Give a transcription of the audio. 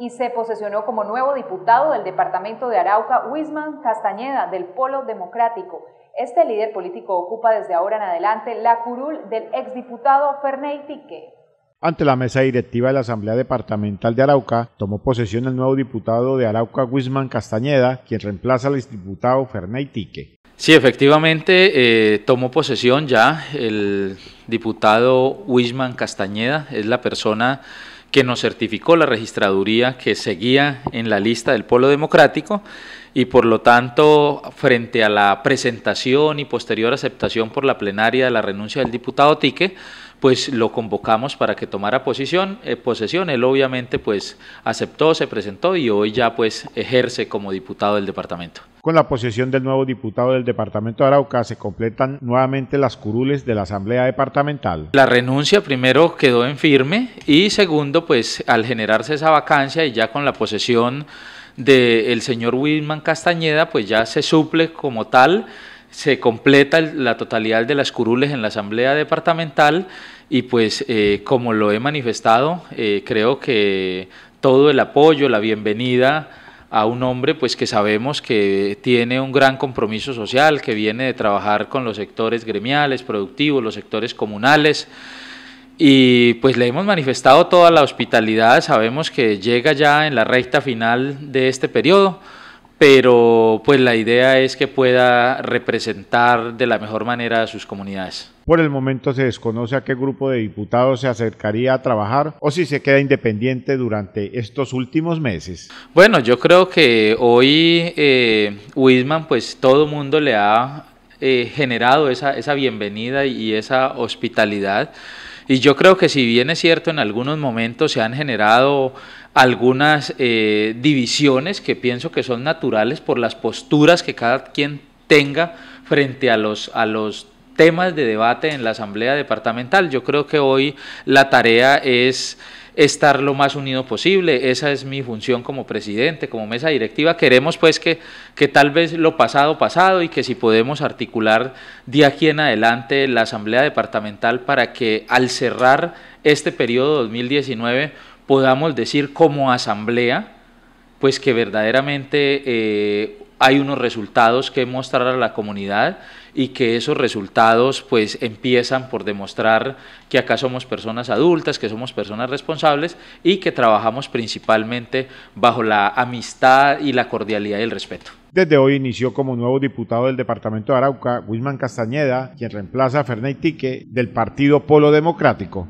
y se posesionó como nuevo diputado del departamento de Arauca, Wisman Castañeda, del Polo Democrático. Este líder político ocupa desde ahora en adelante la curul del exdiputado Ferney Tique. Ante la mesa directiva de la Asamblea Departamental de Arauca, tomó posesión el nuevo diputado de Arauca, Wisman Castañeda, quien reemplaza al exdiputado Ferney Tique. Sí, efectivamente, eh, tomó posesión ya el diputado Wisman Castañeda, es la persona que nos certificó la registraduría que seguía en la lista del Polo Democrático y por lo tanto, frente a la presentación y posterior aceptación por la plenaria de la renuncia del diputado Tique, pues lo convocamos para que tomara posición, eh, posesión. Él obviamente pues aceptó, se presentó y hoy ya pues ejerce como diputado del departamento. Con la posesión del nuevo diputado del departamento de Arauca se completan nuevamente las curules de la Asamblea Departamental. La renuncia primero quedó en firme y segundo, pues al generarse esa vacancia y ya con la posesión del señor Wilman Castañeda, pues ya se suple como tal, se completa la totalidad de las curules en la Asamblea Departamental y pues eh, como lo he manifestado, eh, creo que todo el apoyo, la bienvenida a un hombre pues que sabemos que tiene un gran compromiso social, que viene de trabajar con los sectores gremiales, productivos, los sectores comunales. Y pues le hemos manifestado toda la hospitalidad, sabemos que llega ya en la recta final de este periodo pero pues la idea es que pueda representar de la mejor manera a sus comunidades. Por el momento se desconoce a qué grupo de diputados se acercaría a trabajar o si se queda independiente durante estos últimos meses. Bueno, yo creo que hoy Wisman, eh, pues todo mundo le ha eh, generado esa, esa bienvenida y esa hospitalidad. Y yo creo que si bien es cierto, en algunos momentos se han generado algunas eh, divisiones que pienso que son naturales por las posturas que cada quien tenga frente a los, a los temas de debate en la Asamblea Departamental. Yo creo que hoy la tarea es estar lo más unido posible. Esa es mi función como presidente, como mesa directiva. Queremos pues que, que tal vez lo pasado pasado y que si podemos articular de aquí en adelante la Asamblea Departamental para que al cerrar este periodo 2019 podamos decir como asamblea pues que verdaderamente eh, hay unos resultados que mostrar a la comunidad y que esos resultados pues empiezan por demostrar que acá somos personas adultas, que somos personas responsables y que trabajamos principalmente bajo la amistad y la cordialidad y el respeto. Desde hoy inició como nuevo diputado del departamento de Arauca Guzmán Castañeda, quien reemplaza a Ferney Tique del partido Polo Democrático.